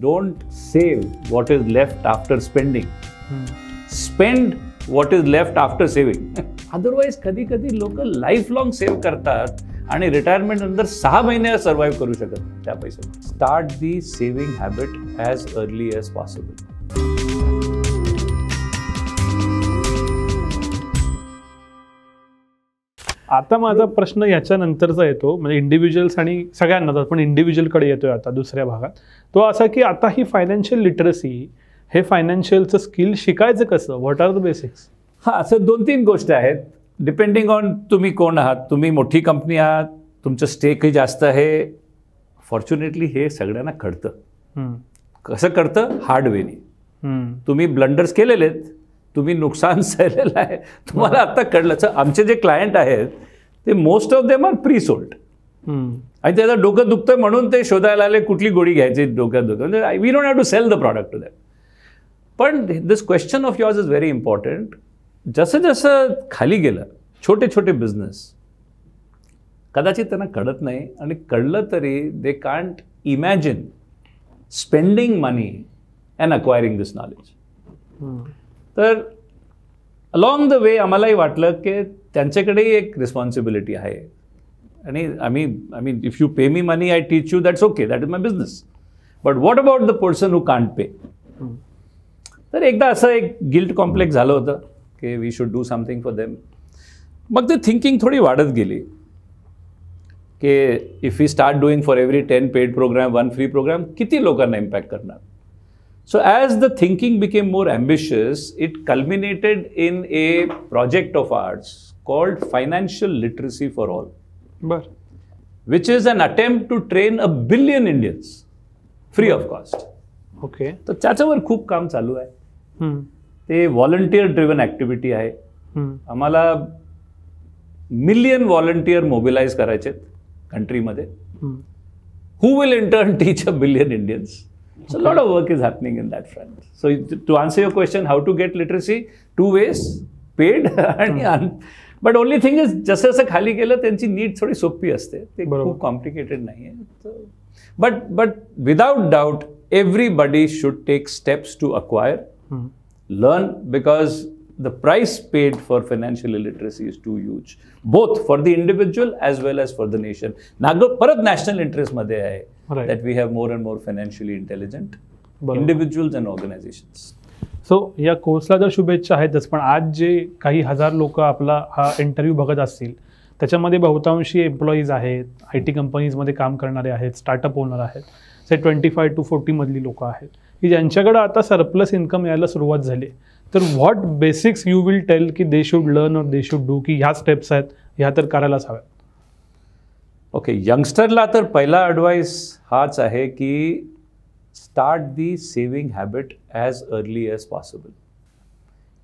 Don't save what is left after spending spend what is left after saving otherwise कधी कधी लोक life long save करतात आणि retirement नंतर सहा महिने सर्व्हाइव्ह करू शकत त्या पैशात start the saving habit as early as possible आता माझा प्रश्न याच्यानंतरचा येतो म्हणजे इंडिव्हिज्युअल्स आणि सगळ्यांनाच पण इंडिव्हिज्युअलकडे येतोय आता दुसऱ्या भागात तो असा की आता ही फायनान्शियल लिटरसी हे फायनान्शियलचं स्किल शिकायचं कसं व्हॉट आर द बेसिक्स हां असं दोन तीन गोष्टी आहेत डिपेंडिंग ऑन तुम्ही कोण आहात तुम्ही मोठी कंपनी आहात तुमचं स्टेकही जास्त आहे फॉर्च्युनेटली हे सगळ्यांना कळतं कसं कळतं हार्डवेनी तुम्ही ब्लंडर्स केलेले आहेत तुम्ही नुकसान सहलेलं आहे तुम्हाला आता कळलं आमचे जे क्लायंट आहेत ते most of them are pre sold आणि त्याचं डोकं दुखतं म्हणून ते शोधायला आले कुठली गोळी घ्यायची डोक्यात दुखत म्हणजे we don't have to sell the product to that पण this question of yours is very important जसं जसं खाली गेलं छोटे छोटे बिझनेस कदाचित त्यांना कळत नाही आणि कळलं तरी they can't imagine spending money and acquiring this knowledge तर अलॉंग द वे आम्हालाही वाटलं की त्यांच्याकडेही एक रिस्पॉन्सिबिलिटी आहे आणि आम्ही I mean if you pay me money I teach you that's okay that is my business but what about the person who can't pay तर एकदा असं एक गिल्ट कॉम्प्लेक्स झालं होतं की we should do something for them मग ते thinking थोडी वाढत गेली की if you start doing for every ten paid program one free program किती लोकांना इम्पॅक्ट करणार So as the thinking became more ambitious, it culminated in a project of ours called Financial Literacy for All, but. which is an attempt to train a billion Indians free of cost. Okay तर त्याच्यावर खूप काम चालू आहे ते volunteer driven activity आहे आम्हाला million volunteer mobilise करायचे कंट्रीमध्ये who will turn teach a billion Indians so a lot of work is happening in that front. So to answer your question, how to get literacy? Two ways, paid and mm. But only thing is, just as a khali kela, tenchi need thodi soppi aste. Too complicated nahi hai. but, but without doubt, everybody should take steps to acquire, hmm. learn, because the price paid for financial illiteracy is too huge, both for the individual as well as for the nation. Nagar, parat national interest madhe hai. right. that we have more and more financially intelligent individuals and organisations so या कोर्सला जर शुभेच्छा आहेतच पण आज जे काही हजार लोक आपला हा इंटरव्ह्यू बघत असतील त्याच्यामध्ये बहुतांशी एम्प्लॉईज आहेत आय टी कंपनीजमध्ये काम करणारे आहेत स्टार्टअप ओनर आहेत से ट्वेंटी फाय टू फोर्टीमधली लोकं आहेत की ज्यांच्याकडं आता सरप्लस इन्कम यायला सुरुवात झाली तर what basics you will tell की दे शूड लर्न और दे शूड डू की ह्या स्टेप्स आहेत ह्या तर करायलाच हव्या ओके यंगस्टरला तर पहिला ॲडवाईस हाच आहे की start the saving habit as early as possible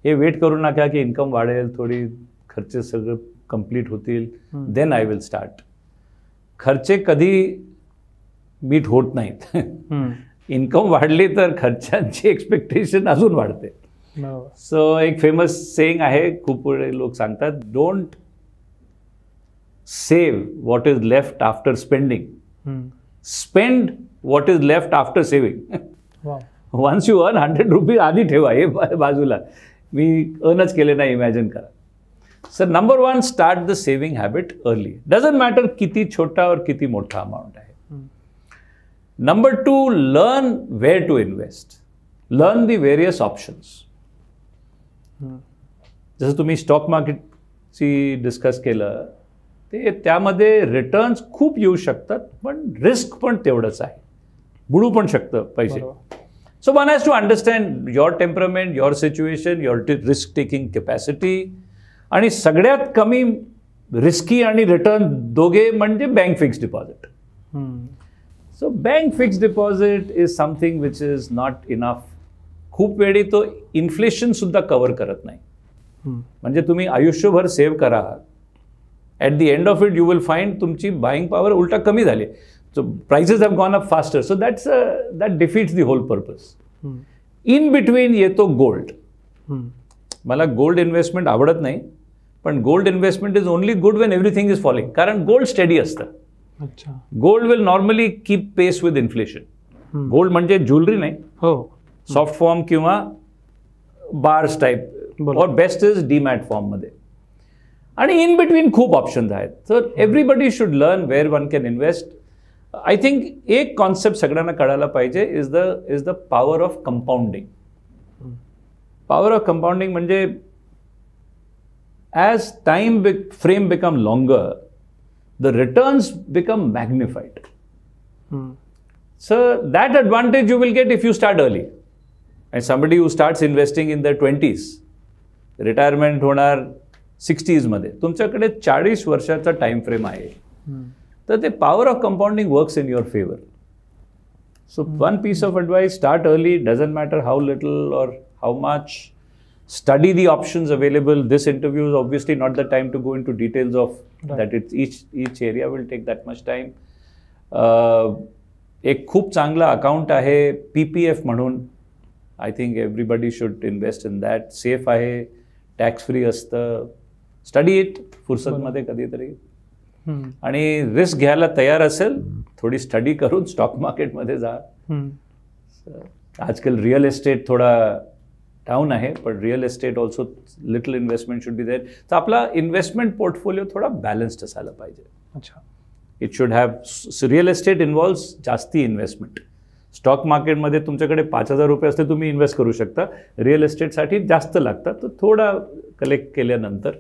हे वेट करू नका की इन्कम वाढेल थोडी खर्चे सगळं कम्प्लीट होतील देन आय विल स्टार्ट खर्चे कधी मीट होत नाहीत इन्कम वाढली तर खर्चांची एक्सपेक्टेशन अजून वाढते सो एक फेमस सेईंग आहे खूप लोक सांगतात don't save what is left after spending spend what is left after saving once you earn hundred rupees आधी ठेवा हे बाजूला मी अर्नच केले नाही इमॅजिन करा sir number one start the saving habit early doesn't matter किती छोटा और किती मोठा अमाऊंट आहे number two learn where to invest learn the various options जसं तुम्ही स्टॉक मार्केट मार्केटची डिस्कस केलं ते त्यामध्ये रिटर्न्स खूप येऊ शकतात पण रिस्क पण तेवढंच आहे बुडू पण शकतं पैसे so one has to understand your temperament your situation your risk taking capacity आणि सगळ्यात कमी रिस्की आणि रिटर्न दोघे म्हणजे bank fix deposit so bank fix deposit is something which is not enough खूप वेळी तो इन्फ्लेशनसुद्धा कवर करत नाही म्हणजे तुम्ही आयुष्यभर सेव्ह करा at the end of it you will find तुमची बाईंग पॉवर उलटा कमी झाली so prices have gone up faster so that's that defeats the whole purpose in between येतो गोल्ड मला गोल्ड इन्व्हेस्टमेंट आवडत नाही पण gold investment is only good when everything is falling कारण गोल्ड स्टडी असतं gold will normally keep pace with inflation gold म्हणजे jewellery नाही हो सॉफ्ट फॉर्म किंवा bars type or best is demat फॉर्ममध्ये आणि इन बिटवीन खूप ऑप्शन्स आहेत तर everybody should learn where one can invest I think एक कॉन्सेप्ट सगळ्यांना कळायला पाहिजे is the is the power of compounding power of compounding म्हणजे as time be frame become longer the returns become magnified sir that advantage you will get if you start early and somebody you starts investing in the twenties retirement होणार सिक्स्टीजमध्ये तुमच्याकडे चाळीस वर्षाचा time frame आहे तर ते power of compounding works in your favour so one piece of advice start early doesn't matter how little or how much study the options available this interview is obviously not the time to go into details of that it's each each area will take that much time एक खूप चांगला account आहे P P F म्हणून I think everybody should invest in that safe आहे tax free असतं study it फुर्सतमध्ये कधीतरी आणि रिस्क घ्यायला तयार असेल थोडी स्टडी करून स्टॉक मार्केटमध्ये जा आजकाल रिअल एस्टेट थोडा डाऊन आहे पण real estate also little investment should be there तर आपला इन्व्हेस्टमेंट पोर्टफोलिओ थोडा बॅलन्स्ड असायला पाहिजे अच्छा it should have real estate involve जास्ती इन्व्हेस्टमेंट स्टॉक मार्केटमध्ये तुमच्याकडे पाच हजार रुपये असते तुम्ही इन्व्हेस्ट करू शकता रिअल एस्टेटसाठी जास्त लागतात तर थोडा कलेक्ट केल्यानंतर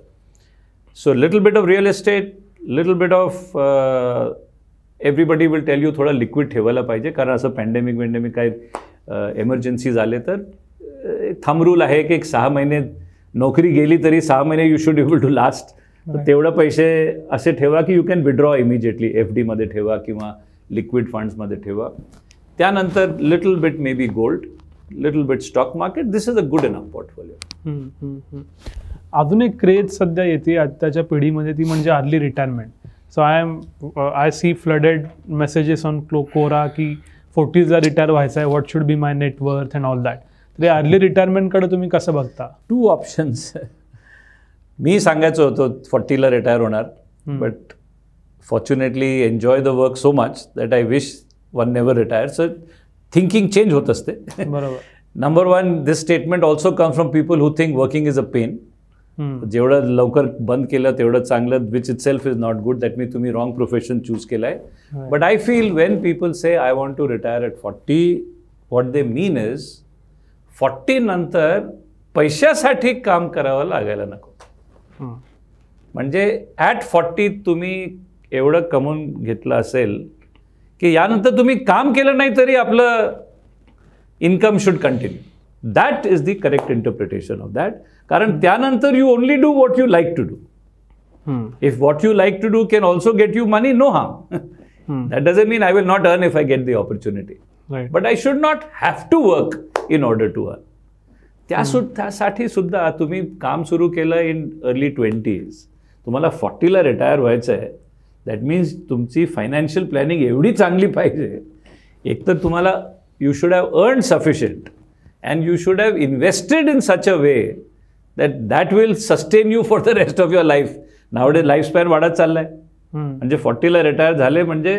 so little bit of real estate little bit of everybody will tell you थोडा लिक्विड ठेवायला पाहिजे कारण असं पॅन्डेमिक वेंडेमिक काही एमर्जन्सीज uh, आले तर थम uh, रूल आहे की एक सहा महिने नोकरी गेली तरी सहा महिने you should able to last तेवढं पैसे असे ठेवा की you can withdraw immediately F डीमध्ये ठेवा किंवा लिक्विड फंड्समध्ये ठेवा त्यानंतर little bit may be gold little bit stock market this is a good enough portfolio अजून एक क्रेज सध्या येते आत्ताच्या पिढीमध्ये ती म्हणजे early retirement so I am I see flooded messages on क्लो कोरा की फोर्टीजला रिटायर व्हायचं आहे what should be my net worth and all that तर अर्ली रिटायरमेंटकडे तुम्ही कसं बघता टू ऑप्शन्स मी सांगायचं होतो फोर्टीला रिटायर होणार but fortunately enjoy the work so much that I wish one never retire so thinking change होत असते बरोबर number one this statement also come from people who think working is a pain जेवढं लवकर बंद केलं तेवढं चांगलं which itself is not good that मी तुम्ही रॉंग प्रोफेशन चूज केलं आहे but I feel when people say I want to retire at forty what they mean is forty नंतर पैशासाठी काम करावं लागायला नको म्हणजे ॲट फॉर्टी तुम्ही एवढं कमवून घेतलं असेल की यानंतर तुम्ही काम केलं नाही तरी आपलं income should continue That is the correct interpretation of that. Karan Tyanantar, you only do what you like to do. Hmm. If what you like to do can also get you money, no harm. hmm. That doesn't mean I will not earn if I get the opportunity. Right. But I should not have to work in order to earn. त्यासाठी सुद्धा तुम्ही काम सुरू केलं in early twenties तुम्हाला फॉर्टीला retire व्हायचं आहे that means तुमची फायनान्शियल प्लॅनिंग एवढी चांगली पाहिजे एकतर तुम्हाला you should have earn sufficient and you should have invested in such a way that that will sustain you for the rest of your life नावडे लाईफस्पॅन वाढत चाललाय म्हणजे फॉर्टीला रिटायर झाले म्हणजे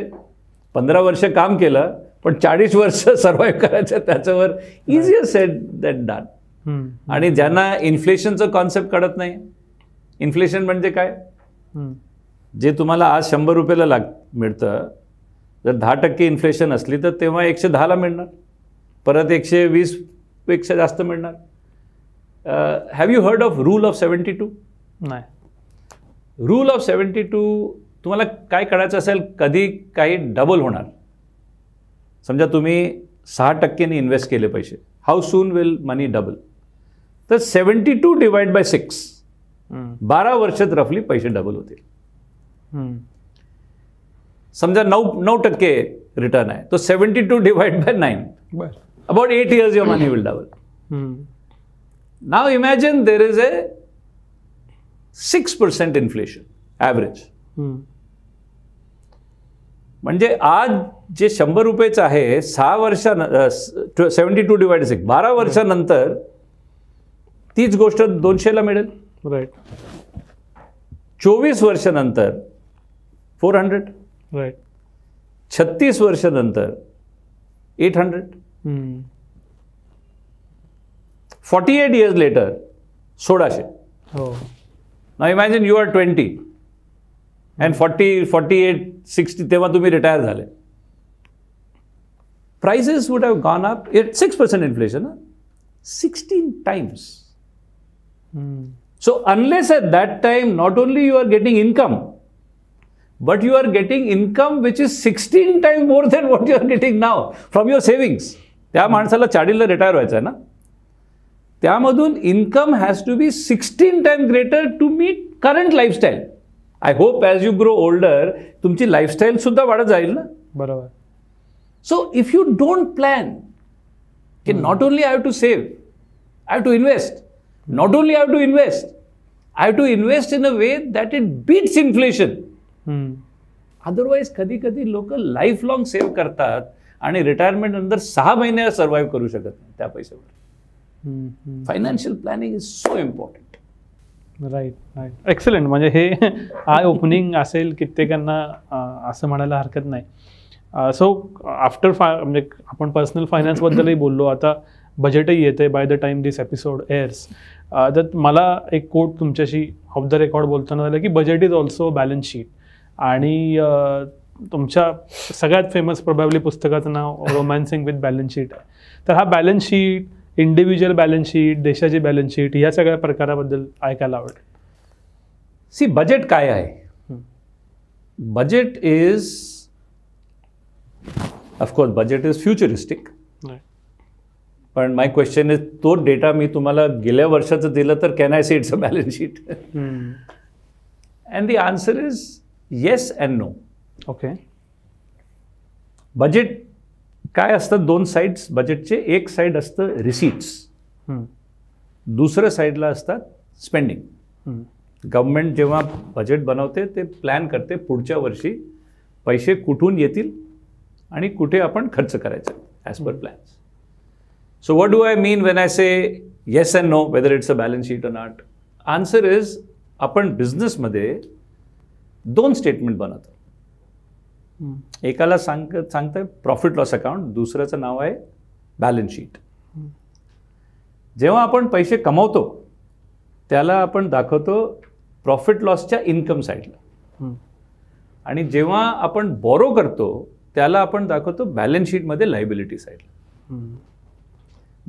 पंधरा वर्ष काम केलं पण चाळीस वर्ष सर्व्हाइव्ह करायचं त्याच्यावर इझी सेट दॅट डन आणि ज्यांना इन्फ्लेशनचं कॉन्सेप्ट कळत नाही इन्फ्लेशन म्हणजे काय जे तुम्हाला आज शंभर रुपयाला लाग मिळतं जर दहा टक्के इन्फ्लेशन असली तर तेव्हा एकशे दहाला मिळणार परत एकशे वीस पेक्षा जास्त मिळणार have you heard of rule of seventy two नाही रूल ऑफ सेवन्टी टू तुम्हाला काय करायचं असेल कधी काही डबल होणार समजा तुम्ही सहा टक्क्यांनी इन्व्हेस्ट केले पैसे how soon will money double तर seventy two divide by six बारा वर्षात रफली पैसे डबल होतील समजा नऊ नऊ टक्के रिटर्न आहे तो seventy two divide by nine बर About eight years, your money will double. Mm. Now imagine there is a 6% inflation average म्हणजे आज जे शंभर रुपयेच आहे सहा वर्षा सेवन्टी टू डिवाइड सिक्स बारा hmm. वर्षानंतर तीच गोष्ट दोनशेला मिळेल राईट चोवीस वर्षानंतर फोर हंड्रेड राईट छत्तीस वर्षानंतर eight hundred Hmm. 48 years later, Sodashe. Oh. Now imagine you are 20 and 40, 48, 60 तेव्हा to retire झाले. Prices would have gone up. It's 6% inflation. Huh? 16 times. Hmm. So unless at that time not only you are getting income, but you are getting income which is 16 times more than what you are getting now from your savings. त्या माणसाला चाडीला retire व्हायचं आहे ना त्यामधून income has to be sixteen time greater to meet current lifestyle I hope as you grow older तुमची लाईफस्टाईलसुद्धा वाढत जाईल ना बरोबर so if you don't plan की not only I have to save I have to invest not only I have to invest I have to invest in a way that it beats inflation otherwise कधी कधी लोक life long save करतात आणि retirement नंतर सहा महिने survive करू शकत नाही त्या पैशावर financial planning is so important right right excellent म्हणजे हे आय ओपनिंग असेल कित्येकांना असं म्हणायला हरकत नाही सो आफ्टर फाय म्हणजे आपण पर्सनल फायनान्सबद्दलही बोललो आता बजेटही येते by the time this episode airs तर मला एक कोट तुमच्याशी ऑफ द रेकॉर्ड बोलताना झालं की budget is also balance sheet आणि तुमच्या सगळ्यात फेमस प्रोबॅबली पुस्तकाचं नाव रोमॅन्सिंग विथ बॅलन्स शीट आहे तर हा balance sheet individual balance sheet देशाची बॅलन्स शीट ह्या सगळ्या प्रकाराबद्दल ऐकायला आवडेल सी बजेट काय आहे budget is of course budget is futuristic पण माय क्वेश्चन इज तो डेटा मी तुम्हाला गेल्या वर्षाचं दिलं तर can I see it's a balance sheet and the answer is yes and no okay budget काय असतं दोन साईड्स बजेटचे एक साईड असतं रिसीट्स दुसऱ्या साईडला असतात स्पेंडिंग गव्हर्मेंट जेव्हा बजेट बनवते ते प्लॅन करते पुढच्या वर्षी पैसे कुठून येतील आणि कुठे आपण खर्च करायचा as per plans so what do I mean when I say yes and no whether it's a balance sheet a not answer is आपण बिझनेसमध्ये दोन स्टेटमेंट बनवतो एकाला सांग सांगतं प्रॉफिट लॉस अकाउंट दुसऱ्याचं नाव आहे बॅलन्स शीट जेव्हा आपण पैसे कमवतो त्याला आपण दाखवतो प्रॉफिट लॉसच्या इन्कम साईडला आणि जेव्हा आपण बॉरो करतो त्याला आपण दाखवतो बॅलन्स शीटमध्ये लायबिलिटी साईडला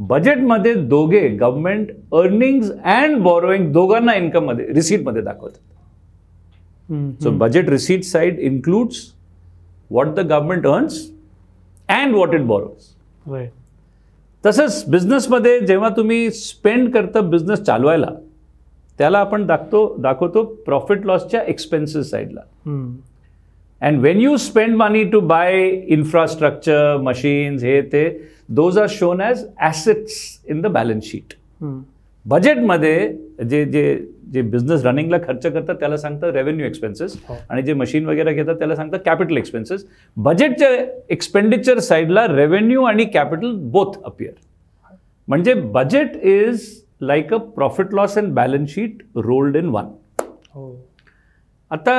बजेटमध्ये दोघे गव्हर्नमेंट अर्निंग्स अँड बॉरोइंग दोघांना मध्ये रिसीटमध्ये दाखवतात so budget receipt side includes what the government earns and what it borrows तसंच बिझनेसमध्ये जेव्हा तुम्ही स्पेंड करता बिझनेस चालवायला त्याला आपण दाखतो दाखवतो प्रॉफिट लॉसच्या एक्सपेन्सेस साईडला and when you spend money to buy infrastructure machines हे ते those are shown as assets in the balance sheet बजेटमध्ये जे जे जे बिझनेस रनिंगला खर्च करतात त्याला सांगतात रेव्हेन्यू हो. एक्सपेन्सेस आणि जे मशीन वगैरे घेतात त्याला सांगतात कॅपिटल एक्सपेन्सेस बजेटच्या एक्सपेंडिचर साईडला रेव्हेन्यू आणि कॅपिटल बोथ अपियर म्हणजे budget is like a profit loss and balance sheet rolled in one आता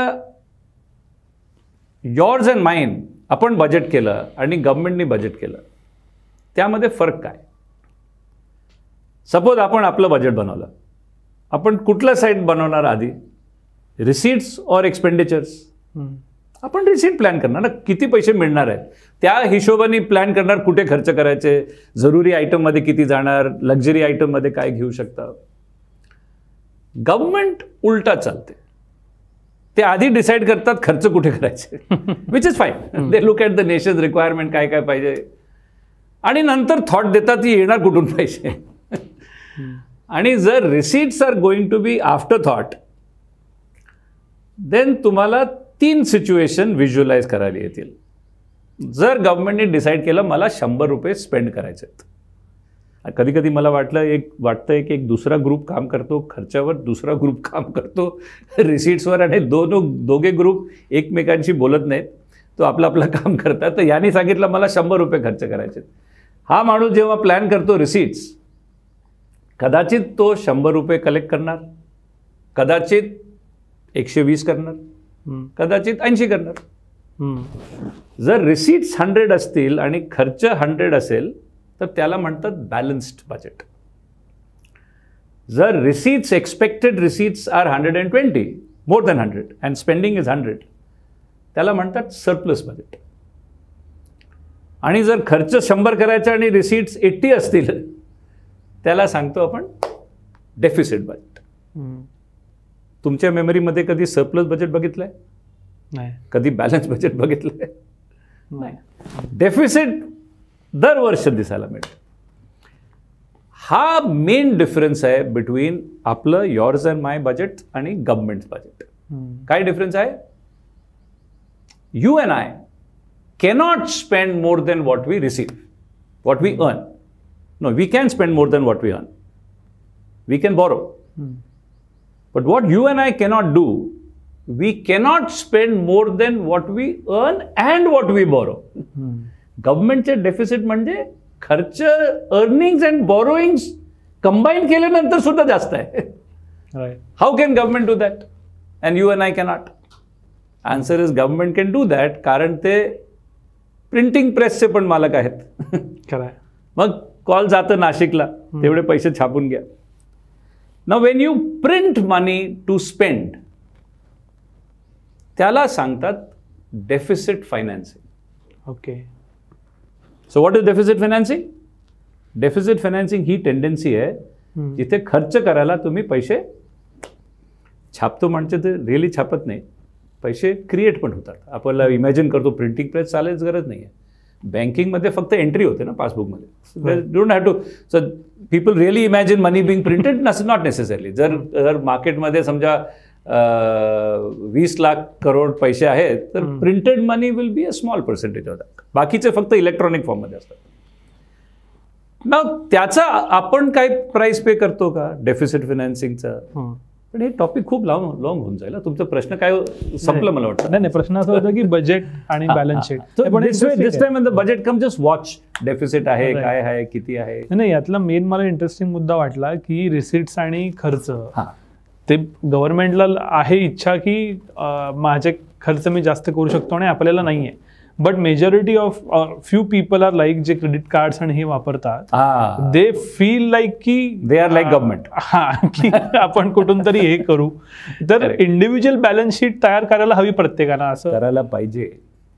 यॉर्स अँड माइन आपण बजेट केलं आणि गव्हर्नमेंटनी बजेट केलं त्यामध्ये फरक काय सपोज आपण आपलं बजेट बनवलं आपण कुठला साईड बनवणार आधी रिसीट्स ऑर एक्सपेंडिचर्स आपण रिसीट प्लॅन करणार ना किती पैसे मिळणार आहेत त्या हिशोबाने प्लॅन करणार कुठे खर्च करायचे जरुरी आयटममध्ये किती जाणार लक्झरी आयटममध्ये काय घेऊ शकता गव्हर्नमेंट उलटा चालते ते आधी डिसाईड करतात खर्च कुठे करायचे which is fine they look at the nation requirement काय काय पाहिजे आणि नंतर थॉट देतात की येणार कुठून पाहिजे आणि जर receipts are going to be after thought then तुम्हाला तीन सिच्युएशन व्हिज्युअलाइज करायला येतील जर गव्हर्नमेंटने डिसाईड केलं मला शंभर रुपये स्पेंड करायचे आहेत कधी कधी मला वाटलं एक वाटतं की एक दुसरा ग्रुप काम करतो खर्चावर दुसरा ग्रुप काम करतो रिसीट्सवर आणि दोन दोघे ग्रुप एकमेकांशी बोलत नाहीत तो आपलं आपलं काम करतात तर यांनी सांगितलं मला शंभर रुपये खर्च करायचे हा माणूस जेव्हा प्लॅन करतो रिसीट्स कदाचित तो शंभर रुपये कलेक्ट करणार कदाचित एकशे वीस करणार कदाचित ऐंशी करणार जर रिसीट्स हंड्रेड असतील आणि खर्च हंड्रेड असेल तर त्याला म्हणतात बॅलन्स्ड बजेट जर receipts expected receipts are hundred and twenty more than hundred and spending is hundred त्याला म्हणतात सरप्लस बजेट आणि जर खर्च शंभर करायचा आणि रिसीट्स एट्टी असतील त्याला सांगतो आपण डेफिसिट बजेट तुमच्या मेमरीमध्ये कधी सरप्लस बजेट बघितलंय नाही कधी बॅलन्स बजेट बघितलंय नाही डेफिसिट दरवर्ष दिसायला मिळत हा मेन डिफरन्स आहे बिटवीन आपलं युअर्स अँड माय बजेट आणि गव्हर्नमेंट बजेट काय डिफरन्स आहे you and I cannot spend more than what we receive what we earn No, we can spend more than what we earn. We can borrow. Mm. But what you and I cannot do, we cannot spend more than what we earn and what we borrow. Mm. गव्हर्नमेंटचे deficit म्हणजे खर्च earnings and बोरोईंग्स combine केल्यानंतर सुद्धा जास्त आहे how can government do that and you and I cannot answer is government can do that कारण ते printing प्रेसचे पण मालक आहेत खरं मग कॉल जातं नाशिकला तेवढे पैसे छापून घ्या ना when you print money to spend त्याला सांगतात deficit financing okay so what is deficit financing deficit financing ही टेंडन्सी आहे जिथे खर्च करायला तुम्ही पैसे छापतो म्हणजे ते रिअली छापत नाही पैसे क्रिएट पण होतात आपल्याला इमॅजिन करतो प्रिंटिंग प्रेस चालायच गरज नाही आहे बँकिंगमध्ये फक्त एंट्री होते ना पासबुकमध्ये don't have to so people really imagine money being printed नस नॉट नेसेसरली जर जर मार्केटमध्ये समजा वीस लाख करोड पैसे आहेत तर printed money will be a small percentage of that बाकीचे फक्त इलेक्ट्रॉनिक फॉर्ममध्ये असतात ना त्याचा आपण काय प्राइस पे करतो का डेफिसिट फिनान्सिंगचा पण हे टॉपिक खूप लाँग लाँग होऊन जाईल तुमचा प्रश्न काय संपलं मला वाटतं नाही नाही प्रश्न असा होता की बजेट आणि balance sheet budget come just watch deficit आहे काय आहे किती आहे नाही यातला मेन मला इंटरेस्टिंग मुद्दा वाटला की रिसिट्स आणि खर्च ते गव्हर्नमेंटला आहे इच्छा की माझे खर्च मी जास्त करू शकतो आणि आपल्याला नाहीये but majority of few people are like जे क्रेडिट कार्ड आणि हे वापरतात दे फील लाईक की दे आर लाईक गव्हर्नमेंट की आपण कुठून तरी हे करू तर इंडिव्हिज्युअल बॅलन्स शीट तयार करायला हवी प्रत्येकाला असं करायला पाहिजे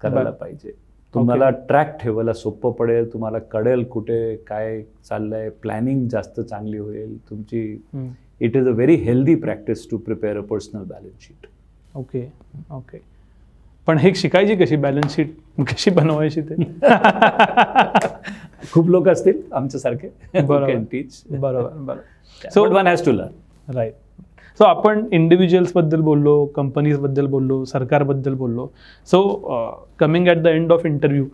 करायला पाहिजे तुम्हाला ट्रॅक ठेवायला सोपं पडेल तुम्हाला कळेल कुठे काय चाललंय प्लॅनिंग जास्त चांगली होईल तुमची it is a very healthy practice to prepare a personal balance sheet okay okay पण हे शिकायची कशी बॅलन्स शीट कशी बनवायची ते खूप लोक असतील आमच्यासारखे बरोबर बरोबर बरोबर so one has to learn right so आपण बद्दल बोललो बद्दल बोललो सरकारबद्दल बोललो so coming at the end of interview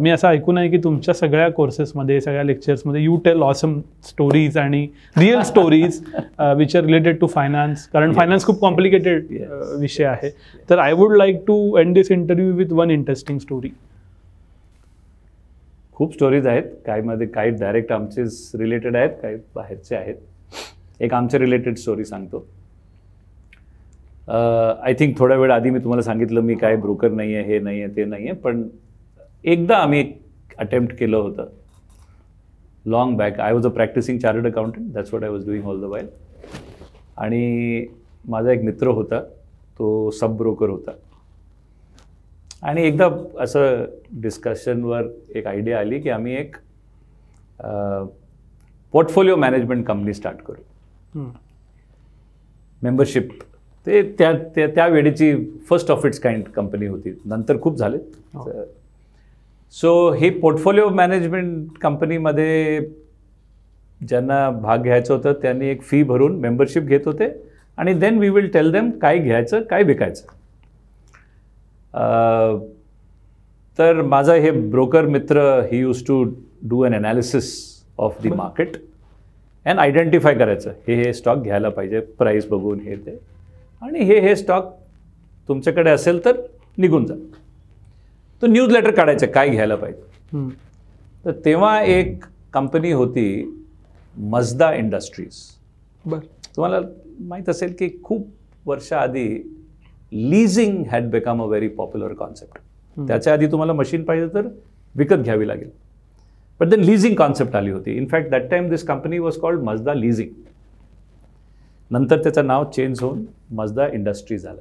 मी असं ऐकून आहे की तुमच्या सगळ्या कोर्सेसमध्ये सगळ्या लेक्चर्समध्ये यू टेल ऑसम स्टोरीज आणि real stories which are related to finance कारण फायनान्स खूप कॉम्प्लिकेटेड विषय आहे तर I would like to end this interview with one interesting story खूप स्टोरीज आहेत काही मध्ये काही डायरेक्ट आमचे रिलेटेड आहेत काही बाहेरचे आहेत एक आमचे रिलेटेड स्टोरी सांगतो आय थिंक थोड्या वेळ आधी मी तुम्हाला सांगितलं मी काय ब्रोकर नाही आहे हे नाही आहे ते नाही आहे पण एकदा आम्ही एक अटेम्प्ट केलं होतं long back I was a practising chartered accountant that's what I was doing all the while आणि माझा एक मित्र होता तो सब ब्रोकर होता आणि एकदा असं डिस्कशनवर एक आयडिया आली की आम्ही एक पोर्टफोलिओ मॅनेजमेंट कंपनी स्टार्ट करू मेंबरशिप ते त्या त्या वेळेची first of its kind company होती नंतर खूप झाले हो. सो हे पोर्टफोलिओ मॅनेजमेंट कंपनीमध्ये ज्यांना भाग घ्यायचं होतं त्यांनी एक फी भरून मेंबरशिप घेत होते आणि then we will tell them काय घ्यायचं काय विकायचं तर माझा हे ब्रोकर मित्र ही used to do an analysis of the market and identify करायचं हे हे स्टॉक घ्यायला पाहिजे प्राईस बघून हे ते आणि हे हे स्टॉक तुमच्याकडे असेल तर निघून जा तो न्यूज लेटर काढायचं काय घ्यायला पाहिजे तर तेव्हा एक कंपनी होती मजदा इंडस्ट्रीज बर तुम्हाला माहीत असेल की खूप वर्षाआधी leasing had become a very popular concept त्याच्या आधी तुम्हाला मशीन पाहिजे तर विकत घ्यावी लागेल बट देन लीजिंग कॉन्सेप्ट आली होती in fact that time this company was called Mazda leasing नंतर त्याचं नाव चेंज होऊन मजदा इंडस्ट्रीज झालं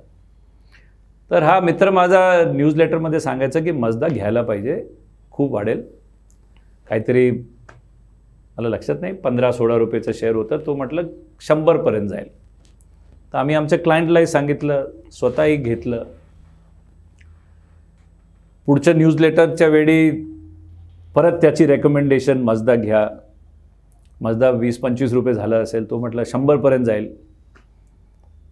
तर हा मित्र माझा लेटरमध्ये सांगायचं की मजदा घ्यायला पाहिजे खूप वाढेल काहीतरी मला लक्षात नाही पंधरा सोळा रुपयेचं शेअर होता तो म्हटलं शंभरपर्यंत जाईल तर आम्ही आमच्या क्लायंटलाही सांगितलं स्वतःही घेतलं पुढच्या न्यूजलेटरच्या वेळी परत त्याची रेकमेंडेशन मजदा घ्या मजदा वीस पंचवीस रुपये झाला असेल तो म्हटलं शंभरपर्यंत जाईल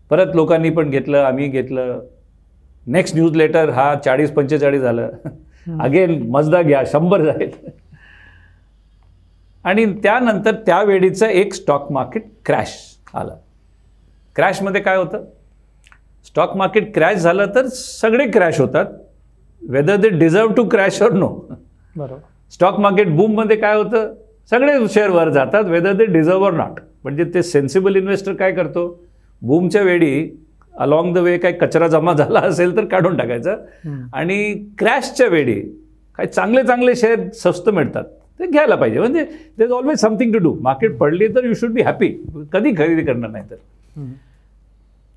परत लोकांनी पण घेतलं आम्ही घेतलं नेक्स्ट न्यूज लेटर हा चाळीस पंचेचाळीस झालं अगेन मजदा घ्या शंभर जाईल आणि त्यानंतर त्यावेळीचं एक स्टॉक मार्केट क्रॅश आलं क्रॅशमध्ये काय होतं स्टॉक मार्केट क्रॅश झालं तर सगळे क्रॅश होतात whether they deserve to crash or no बरोबर स्टॉक मार्केट बूममध्ये काय होतं सगळे शेअर वर जातात whether they deserve or not म्हणजे ते सेन्सिबल इन्व्हेस्टर काय करतो बूमच्या वेळी अलॉंग द वे काही कचरा जमा झाला असेल तर काढून टाकायचं आणि क्रॅशच्या वेळी काही चांगले चांगले शेअर स्वस्त मिळतात ते घ्यायला पाहिजे म्हणजे there is always something to do market पडली तर यू शुड बी हॅपी कधी खरेदी करणार नाही तर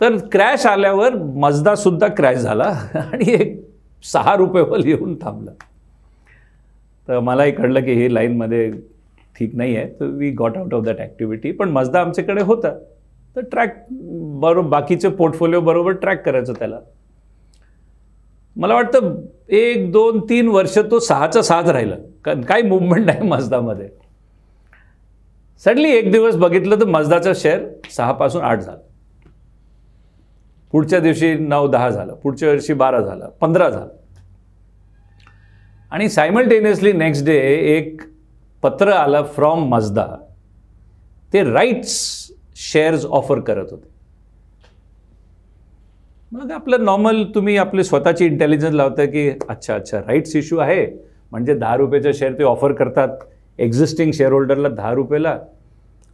तर क्रॅश आल्यावर मजदा सुद्धा क्रॅश झाला आणि एक सहा रुपयेवर येऊन थांबला तर मलाही कळलं की हे लाईनमध्ये ठीक नाही आहे तर we got out of that activity पण मजदा आमच्याकडे होता तर ट्रॅक बरोबर बाकीचे पोर्टफोलिओ बरोबर ट्रॅक करायचं त्याला मला वाटतं एक दोन तीन वर्ष तो सहाचा साथ राहिला कारण काही मुवमेंट नाही मजदामध्ये सडनली एक दिवस बघितलं तर मजदाचा शेअर सहापासून आठ झाला पुढच्या दिवशी नऊ दहा झालं पुढच्या वर्षी बारा झालं पंधरा झालं आणि सायमल्टेनियसली नेक्स्ट डे एक पत्र आलं फ्रॉम मजदा ते राईट्स शेअर्स ऑफर करत होते मग आपलं नॉर्मल तुम्ही आपले स्वतःची इंटेलिजन्स लावता की अच्छा अच्छा राईट्स इश्यू आहे म्हणजे दहा रुपयाचे शेअर ते ऑफर करतात एक्झिस्टिंग शेअर होल्डरला दहा रुपयाला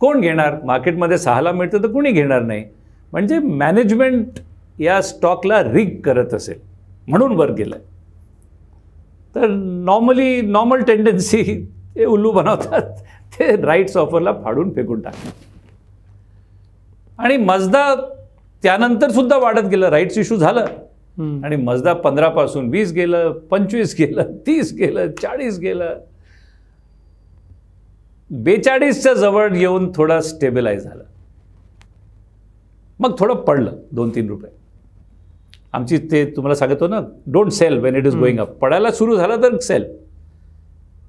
कोण घेणार मार्केटमध्ये सहाला मिळतं तर कोणी घेणार नाही म्हणजे मॅनेजमेंट या स्टॉकला रिग करत असेल म्हणून वर गेलं तर नॉर्मली नॉर्मल टेंडन्सी ते उल्लू बनवतात ते राईट्स ऑफरला फाडून फेकून टाकतात आणि मजदा त्यानंतर सुद्धा वाढत गेलं राईट्स इश्यू झालं आणि मजदा पासून वीस गेलं पंचवीस गेलं तीस गेलं चाळीस गेलं बेचाळीसच्या जवळ येऊन थोडा स्टेबिलाइज झालं मग थोडं पडलं दोन तीन रुपये आमची ते तुम्हाला सांगतो ना don't sell when it is going up पडायला सुरू झालं तर सेल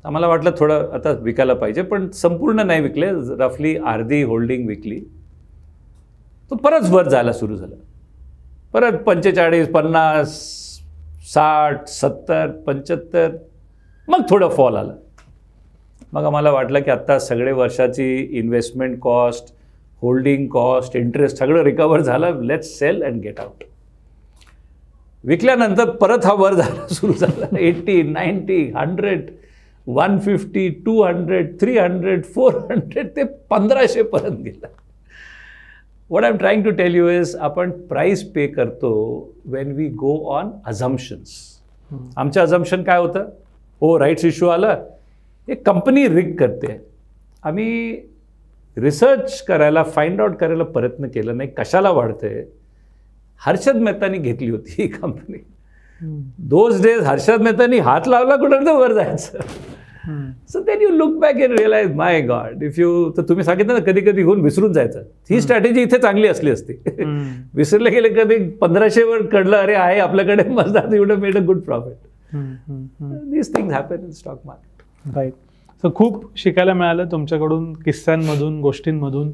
आम्हाला वाटलं थोडं आता विकायला पाहिजे पण संपूर्ण नाही विकले रफली अर्धी होल्डिंग विकली तो परत वर जायला सुरू झालं परत पंचेचाळीस पन्नास साठ सत्तर पंच्याहत्तर मग थोडं फॉल आलं मग आम्हाला वाटलं की आत्ता सगळे वर्षाची investment cost holding cost interest सगळं रिकवर झालं let's sell and get out विकल्यानंतर परत हा वर झाला सुरू झाला eighty ninety hundred one fifty two hundred three hundred four hundred ते पंधराशेपर्यंत गेलं what I am trying to tell you is आपण प्राईस पे करतो when we go on assumptions आमचं अझम्पन काय होतं हो राईट्स इश्यू आलं हे कंपनी रिग करते आम्ही रिसर्च करायला फाइंड आउट करायला प्रयत्न केला नाही कशाला वाढते हर्षद मेहतानी घेतली होती ही कंपनी दोज डेज हर्षद मेहतानी हात लावला कुठं तर वर जायचं so then you look back and realize my god if you तर तुम्ही सांगितलं ना कधी कधी घेऊन विसरून जायचं ही स्ट्रॅटेजी इथे चांगली असली असती विसरले गेले कधी पंधराशे वर कडलं अरे आहे आपल्याकडे मजा एवढं made a good profit this thing happen in stock market right so खूप शिकायला मिळालं तुमच्याकडून किस्सांमधून गोष्टींमधून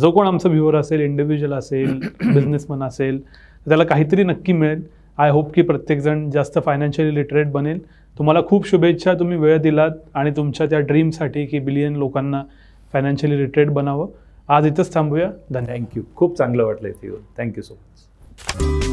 जो कोण आमचा व्ह्युअर असेल इंडिव्हिज्युअल असेल बिझनेसमॅन असेल त्याला काहीतरी नक्की मिळेल आय होप की प्रत्येकजण जास्त फायनान्शियली लिटरेट बनेल तुम्हाला खूप शुभेच्छा तुम्ही वेळ दिलात आणि तुमच्या त्या ड्रीमसाठी की बिलियन लोकांना फायनान्शियली रिटेड बनावं आज इथंच थांबूया धन्यवाद थँक्यू खूप चांगलं वाटलं इथे येऊन थँक्यू सो मच